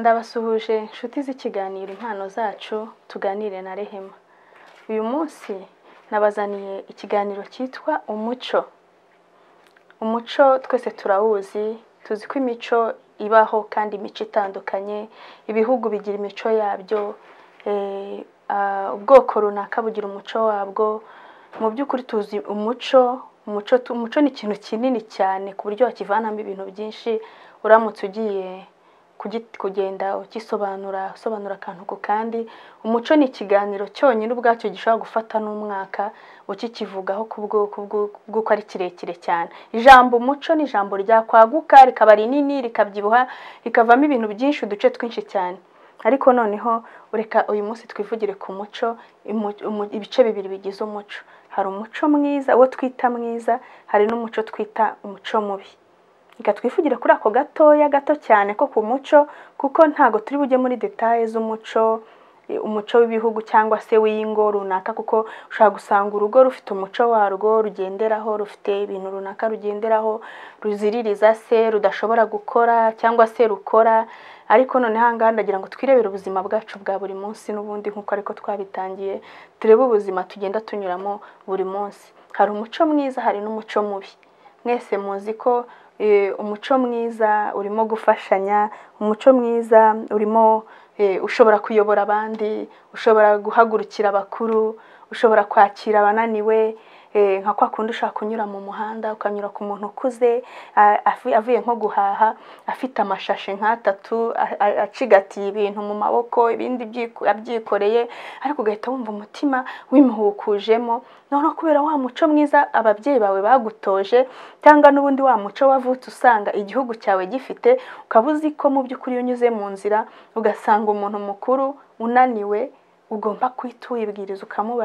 ndabasuhuje inshuti z'ikiganiro impano zacu tuganire na rehema uyu munsi nabazaniye ikiganiro cyitwa umuco umuco twese turawuzi tuzi ko imico ibaho kandi imico itandukanye ibihugu bigira imico yabyo eh, ah, ubwoko runaka bugira umuco wabwo mu by'ukuri tuzi umuco umuco ni ikintu kinini cyane ku buryo wakivanamo ibintu byinshi uramutse ugiye kugenda ukisobanura usobanura akantu ku kandi umuco ni ikiganiro cyonyine ubwacyo gishobora gufata n'umwaka ukikivugaho kuko ari kirekire cyane ijambo umuco ni ijambo ryakwaguka rikaba rinini rikabyibuha rikavamo ibintu byinshi uduce twinshi cyane ariko noneho ureka uyu munsi twivugire ku muco ibice bibiri bigize umuco hari umuco mwiza uwo twita mwiza hari n'umuco twita umuco mubi reka twivugira kuri ako gatoya gato cyane ko ku muco kuko ntago turi bujye muri detaye z'umuco umuco w'ibihugu cyangwa se w'ingo runaka kuko ushobora gusanga urugo rufite umuco warwo rugenderaho rufite ibintu runaka rugenderaho ruziririza se rudashobora gukora cyangwa se rukora ariko noneho ahangaha ndagira ngo twirebere ubuzima bwacu bwa buri munsi n'ubundi nk'uko ariko twabitangiye turebe ubuzima tugenda tunyuramo buri munsi hari umuco mwiza hari n'umuco mubi mwese muzi ko Eh, umuco mwiza urimo gufashanya umuco mwiza urimo eh, ushobora kuyobora abandi ushobora guhagurukira abakuru ushobora kwakira abananiwe Eh, nka kwa kundi ushaka kunyura mu muhanda ukanyura ku muntu ukuze avuye nko guhaha afite amashashi nk'atatu acigatiye ibintu mu maboko ibindi abyikoreye ariko ugahita wumva umutima wimuhukujemo noneho kubera wa muco mwiza ababyeyi bawe bagutoje cyangwa n'ubundi wa muco wavutse usanga igihugu cyawe gifite ukaba uzi ko mu by'ukuri iyo unyuze mu nzira ugasanga umuntu mukuru unaniwe ugomba guhita uyibwiriza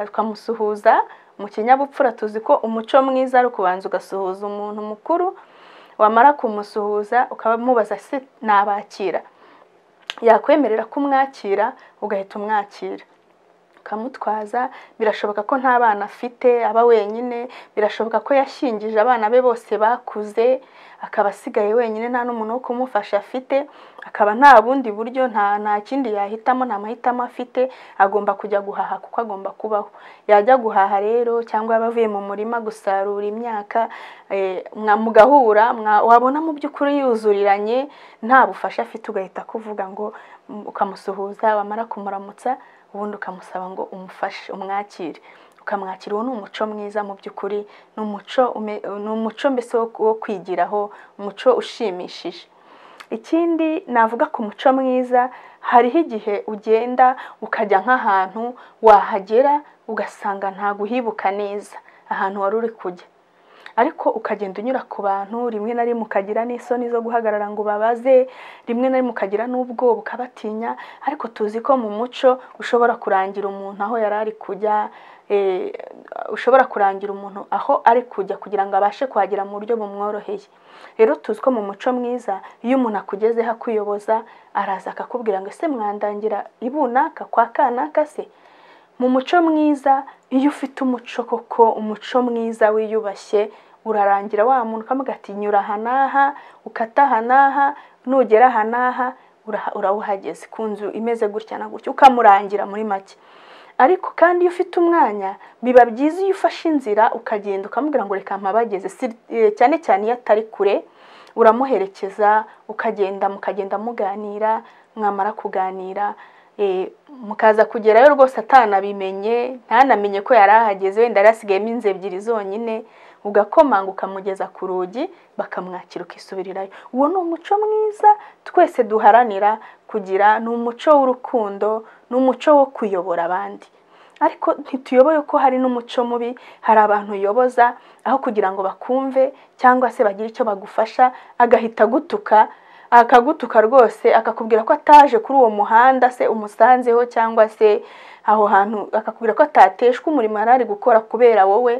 ukamusuhuza mu kinyabupfura tuzi ko umuco mwiza ari ukubanza ugasuhuza umuntu mukuru wamara kumusuhuza ukamubaza se nabakira yakwemerera kumwakira ugahita umwakira bakamutwaza birashoboka ko nta bana afite aba wenyine birashoboka ko yashyingije abana be bose bakuze akaba asigaye wenyine nta n'umuntu wo kumufasha afite akaba nta bundi buryo nta kindi yahitamo nta mahitamo afite agomba kujya guhaha kuko agomba kubaho yajya guhaha rero cyangwa yaba avuye mu murima gusarura imyaka eh, mugahura wabona mu by'ukuri yuzuriranye nta bufasha afite ugahita kuvuga ngo ukamusuhuza wamara kumuramutsa ubundi ukamusaba ngo umufashe umwakire ukamwakira uwo ni umuco mwiza mu by'ukuri ni umuco mbese wo kwigiraho umuco ushimishije ikindi navuga ku muco mwiza hariho igihe ugenda ukajya nk'ahantu wahagera ugasanga ntaguhibuka neza ahantu wari uri kujya ariko ukagenda unyura ku bantu rimwe na rimwe ukagira n'isoni zo guhagarara ngo ubabaze rimwe na rimwe ukagira n'ubwoba ukabatinya ariko tuzi ko mu muco ushobora kurangira umuntu aho yari ari kujya eh, ushobora kurangira umuntu aho ari kujya kugira ngo abashe kuhagera mu buryo bumworoheye rero tuzi ko mu muco mwiza iyo umuntu akugezeho akuyoboza araza akakubwira ngo ese mwandangira ibunaka kwa kanaka se mu muco mwiza iyo ufite umuco koko umuco mwiza wiyubashye urarangira wa muntu ukavuga ati nyura aha n'aha ukata aha n'aha nugera aha n'aha urawuhageze ku nzu imeze gutya na gutya ukamurangira muri make ariko kandi iyo ufite umwanya biba byiza iyo ufashe inzira ukagenda ukamubwira ngo reka mpabageze eh, cyane cyane iyo atari kure uramuherekeza ukagenda mukagenda muganira mwamara kuganira E, mukaza kugerayo rwose atanabimenye ntanamenye ko yari ahageze wenda yari asigayemo inzu ebyiri zonyine ugakomanga ukamugeza ku rugi bakamwakira ukisubirirayo uwo ni umuco mwiza twese duharanira kugira ni umuco w'urukundo ni umuco wo kuyobora abandi ariko ntituyoboye ko hari n'umuco mubi hari abantu uyoboza aho kugira ngo bakumve cyangwa se bagire icyo bagufasha agahita gutuka akagutuka rwose akakubwira ko ataje kuri uwo muhanda se umusanzeho cyangwa se aho hantu akakubwira ko atateshwa umurimo yari ari gukora kubera wowe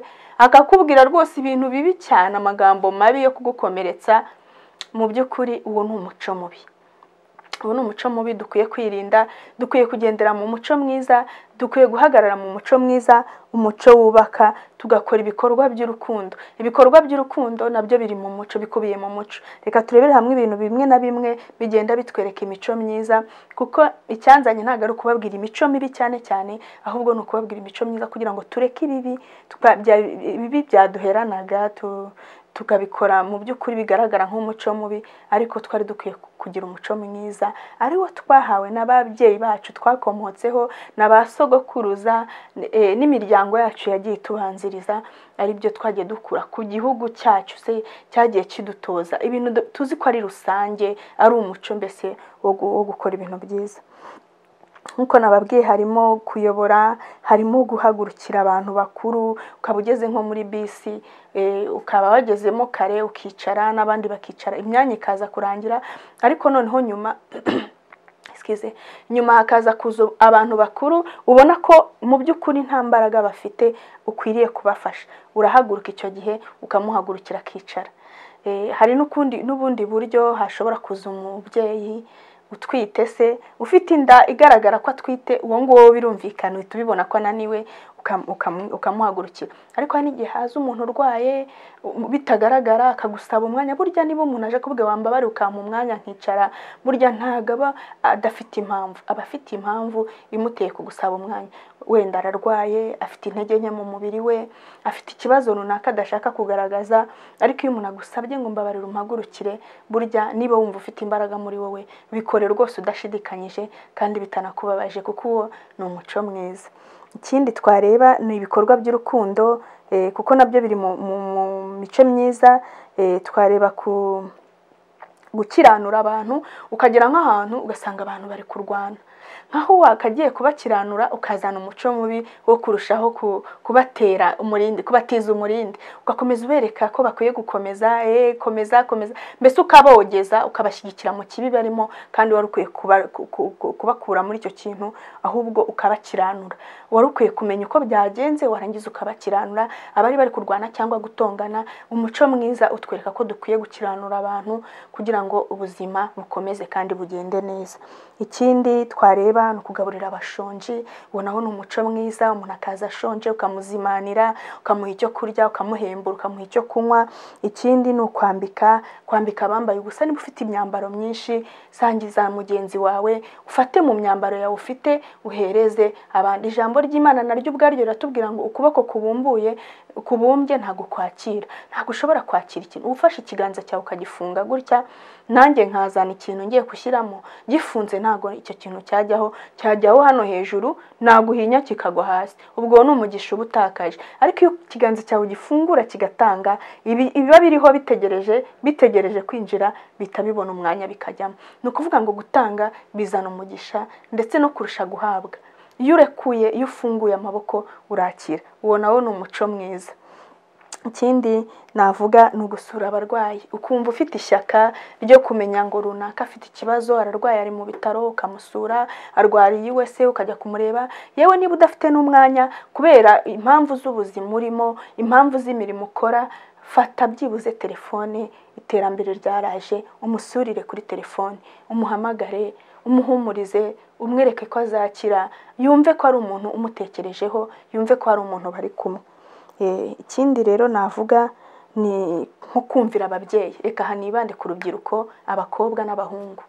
akakubwira rwose ibintu bibi cyane amagambo mabi yo kugukomeretsa mu by'ukuri uwo ni umuco mubi ubu ni umuco mubi dukwiye kwirinda dukwiye kugendera mu muco mwiza dukwiye guhagarara mu muco mwiza umuco wubaka tugakora ibikorwa by'urukundo ibikorwa by'urukundo nabyo biri mu muco bikubiye mu muco reka turebere hamwe ibintu bimwe na bimwe bigenda bitwereka imico myiza kuko icyanzanye ntabwo ari ukubabwira imico mibi cyane cyane ahubwo ni ukubabwira imico myiza kugira ngo tureke ibibi ibi byaduheranaga tukabikora mu by'ukuri bigaragara nk'umuco mubi ariko twari dukwiye kugira umuco mwiza ari wo twahawe n'ababyeyi bacu twakomotseho na ba sogokuruza e, n'imiryango yacu yagiye itubanziriza ari byo twagiye dukura ku gihugu cyacu se cyagiye kidutoza ibintu tuzi ko ari rusange ari umuco mbese wo gukora ibintu byiza nk'uko nababwiye harimo kuyobora harimo guhagurukira abantu bakuru ukaba ugeze nko muri bisi eh, ukaba wagezemo kare ukicara n'abandi bakicara imyanya ikaza kurangira ariko noneho nyuma nyuma hakaza kuza abantu bakuru ubona ko mu by'ukuri nta mbaraga bafite ukwiriye kubafasha urahaguruka icyo gihe ukamuhagurukira akicara eh, hari n'ubundi buryo hashobora kuza umubyeyi utwite se ufite inda igaragara ko atwite uwo nguwo birumvikana uhita ubibona ko ananiwe ukamuhagurukira ariko hari n'igihe haza umuntu urwaye bitagaragara akagusaba umwanya burya niba umuntu aje akubwira wamba bari ukampa umwanya nkicara burya ntabwo aba adafite impamvu aba afite impamvu imuteye kugusaba umwanya wenda ararwaye afite intege nke mu mubiri we afite ikibazo runaka adashaka kugaragaza ariko iyo umuntu agusabye ngo mbabarire umuhagurukire burya niba wumva ufite imbaraga muri wowe bikore rwose udashidikanyije kandi bitanakubabaje kuko uwo ni umuco mwiza ikindi twareba ni ibikorwa by'urukundo eh, kuko nabyo biri mu mico myiza eh, twareba ku gukiranura abantu ukagera nk'ahantu ugasanga abantu bari kurwana nkaho wakagiye kubakiranura ukazana umuco mubi wo kurushaho kubatera umurindi kubatiza umurindi ugakomeza ubereka ko bakwiye gukomeza eh komeza komeza mbese ukabogeza ukabashyigikira mu kibi barimo kandi wari ukwiye kubakura muri icyo kintu ahubwo ukabakiranura wari ukwiye kumenya uko byagenze warangiza ukabakiranura abari bari kurwana cyangwa gutongana umuco mwiza utwereka ko dukwiye gukiranura abantu kugira ngo ngo ubuzima bukomeze kandi bugende neza ikindi twareba ni ukugaburira abashonji ubonaho ni umuco mwiza umuntu akaza ashonje ukamuzimanira ukamuha icyo kurya ukamuhembura ukamuha icyo kunywa ikindi ni ukwambika kwambika abambaye ubusa niba ufite imyambaro myinshi sangiza mugenzi wawe ufate mu myambaro yawe ufite uhereze abandi ijambo ry'imana naryo ubwaryo riratubwira ngo ukuboko kubumbuye kubumbye ntabwo kwakira ntabwo ushobora kwakira ikintu ufashe ikiganza cyawe ukagifunga gutya nanjye nkazana ikintu ngiye gushyiramo gifunze ntabwo icyo kintu cyajyaho cyajyaho hano hejuru naguhinya kikagwa hasi ubwo ni umugisha uba utakaje ariko iyo ikiganza cyawe gifungura kigatanga ibiba biriho bitegereje bitegereje kwinjira bihita bibona umwanya bikajyamo ni ukuvuga ngo gutanga bizana umugisha ndetse no kurusha guhabwa iyo urekuye iyo ufunguye amaboko urakira uwo nawo ni umuco mwiza ikindi navuga ni ugusura abarwayi ukumva ufite ishyaka ryo kumenya ngo runaka afite ikibazo ararwaye ari mu bitaro ukamusura arwariye iwe se ukajya kumureba yewe niba udafite n'umwanya kubera impamvu z'ubuzima urimo impamvu z'imirimo ukora fata byibuze telefone iterambere ryaraje umusurire kuri telefone umuhamagare umuhumurize umwereke ko azakira yumve ko ari umuntu umutekerejeho yumve ko ari umuntu bari kumwe Eh, ikindi rero navuga ni nko kumvira ababyeyi reka aha nibande ku rubyiruko abakobwa n'abahungu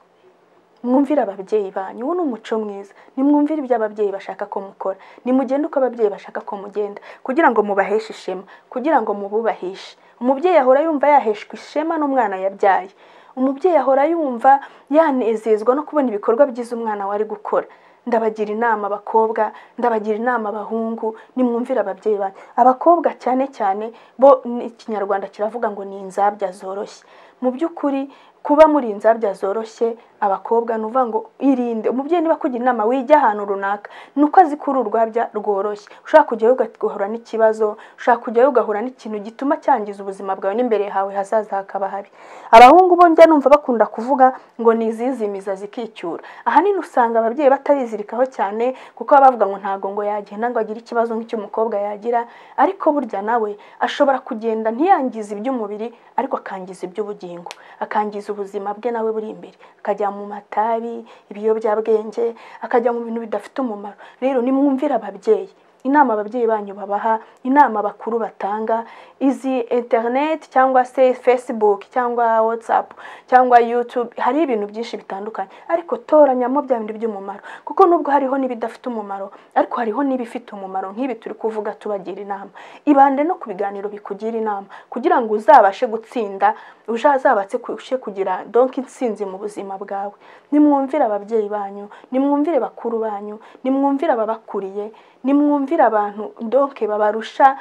mwumvire ababyeyi banyu uwo ni umuco mwiza nimwumvire ibyo ababyeyi bashaka ko mukora nimugende uko ababyeyi bashaka ko mugenda kugira ngo mubaheshe ishema kugira ngo mububahishe umubyeyi ahora yumva yaheshwa ishema n'umwana yabyaye umubyeyi ahora yumva yanezezwa no kubona ibikorwa byiza umwana we ari gukora ndabagira inama abakobwa ndabagira inama abahungu nimwumvira ababyeyi bane abakobwa cyane cyane bo ikinyarwanda kiravuga ngo ni inzabya zoroshye mu by'ukuri kuba muri inzabya zoroshye abakobwa ni ngo irinde umubyeyi niba akugira inama wijya ahantu runaka ni uko azi ko uri urwabya rworoshye ushobora kujyayo ugahura n'ikibazo ushobora kujyayo ugahura n'ikintu gituma cyangiza ubuzima bwawe n'imbere hawe hazaza hakaba habi abahungu bo njya numva bakunda kuvuga ngo nizizimiza zikicyura ahanini usanga ababyeyi batazizirikaho cyane kuko baba bavuga ngo ntabwo ngo yagenda ngo agire ikibazo nk'icy'umukobwa yagira ariko burya nawe ashobora kugenda ntiyangize iby'umubiri ariko akangiza iby'ubugingo akangiza ubuzima bwe nawe buri imbere akajya mu matabi ibiyobyabwenge akajya mu bintu bidafite umumaro rero nimwumvire ababyeyi inama ababyeyi banyu babaha inama bakuru batanga izi interineti cyangwa se facebook cyangwa whatsapp cyangwa youtube hari ibintu byinshi bitandukanye ariko toranyamo bya bindi by'umumaro kuko nubwo hariho n'ibidafite umumaro ariko hariho n'ibifite umumaro nk'ibi turi kuvuga tubagira inama ibande no ku biganiro bikugira inama kugira ngo uzabashe gutsinda uzazabatse kugira donka intsinzi mu buzima bwawe nimwumvire ababyeyi banyu nimwumvire bakuru banyu nimwumvire ababakuriye nimwumvira abantu donke babarusha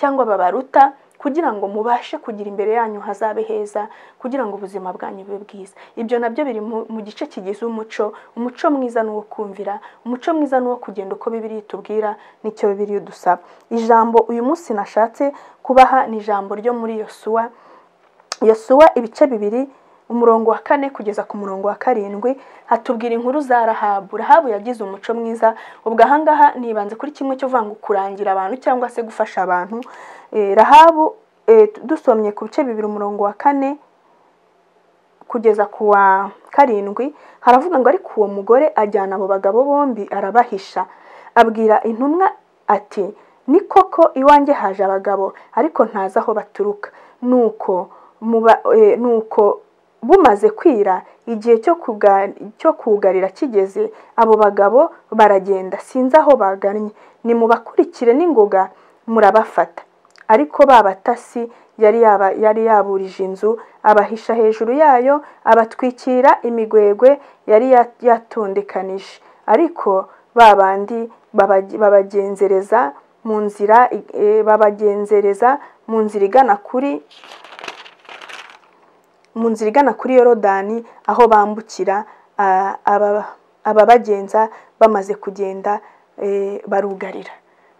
cyangwa babaruta kugira ngo mubashe kugira imbere yanyu hazabe heza kugira ngo ubuzima bwanyu bube bwiza ibyo nabyo biri mu gice kigize umuco umuco mwiza ni uwo kumvira umuco mwiza ni uwo kugenda uko bibiri tubwira nicyo bibiri dusaba ijambo uyu munsi nashatse kubaha ni ijambo ryo muri yosuwa yosuwa ibice bibiri umurongo wa kane kugeza ku murongo wa karindwi hatubwira inkuru za rahabu rahabu yagize umuco mwiza ubwo ahangaha nibanze kuri kimwe cyo vanga kurangira abantu cyangwa se gufasha abantu eh, rahabu eh, dusomye ku bice bibiri umurongo wa kane kugeza ku wa karindwi haravuga ngo ariko uwo mugore ajyana abo bagabo bombi arabahisha abwira intumwa ati ni koko iwanjye haje abagabo ariko ntazi aho baturuka nuko eh, nuko bumaze kwira igihe cyo kugarira kigeze abo bagabo baragenda sinzi aho bagannye nimubakurikire n'ingoga murabafata ariko ba batasi yari yaburije inzu abahisha hejuru yayo abatwikira imigwegwe yari yatondekanije ariko ba bandi e, babagenzereza mu nzira igana kuri mu nzira igana kuri yorodani aho bambukira ababagenza bamaze kugenda e, barugarira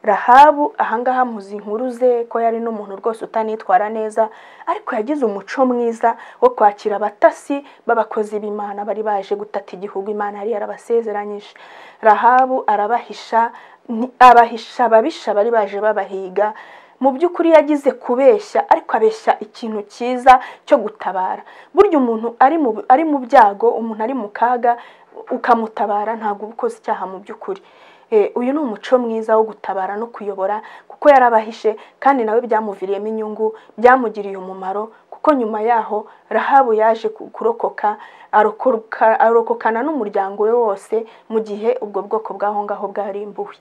rahabu ahangaha muzi inkuru ze ko yari n'umuntu rwose utanitwara neza ariko yagize umuco mwiza wo kwakira abatasi b'abakozi b'imana bari baje gutata igihugu imana yari yarabasezeranyije rahabu arabahisha abahisha ababisha bari baje babahiga mu by'ukuri yagize kubeshya ariko abeshya ikintu cyiza cyo gutabara burya umuntu ari mu byago umuntu ari mu kaga ukamutabara ntabwo uba ukoze icyaha mu by'ukuri eh, uyu ni umuco mwiza wo gutabara no kuyobora kuko yarabahishe kandi nawe byamuviriyemo inyungu byamugiriye umumaro kuko nyuma yaho rahabu yaje kurokoka arokokana n'umuryango we wose mu gihe ubwo bwoko bw'aho ngaho bwarimbuwe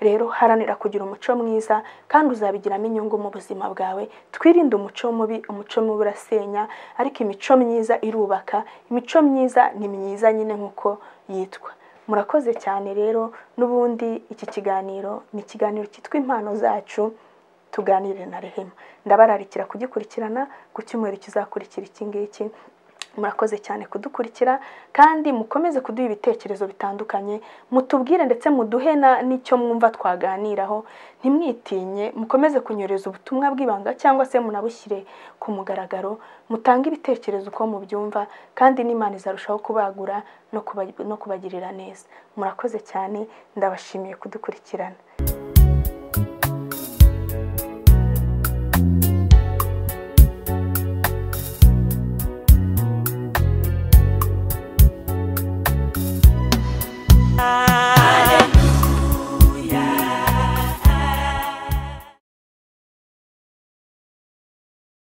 rero haranira kugira umuco mwiza kandi uzabigiramo inyungu mu buzima bwawe twirinde umuco mubi umuco mubi urasenya ariko imico myiza irubaka imico myiza ni myiza nyine nk'uko yitwa murakoze cyane rero n'ubundi iki kiganiro ni ikiganiro cyitwa impano zacu tuganire na rehema ndabararikira kugikurikirana ku cyumweru kizakurikira iki ngiki murakoze cyane kudukurikira kandi mukomeze kuduha ibitekerezo bitandukanye mutubwire ndetse muduhe n'icyo mwumva twaganiraho ntimwitinye mukomeze kunyereza ubutumwa bw'ibanga cyangwa se munabushyire ku mugaragaro mutange ibitekerezo uko mubyumva kandi n'imana izarushaho kubagura no kubagirira neza murakoze cyane ndabashimiye kudukurikirana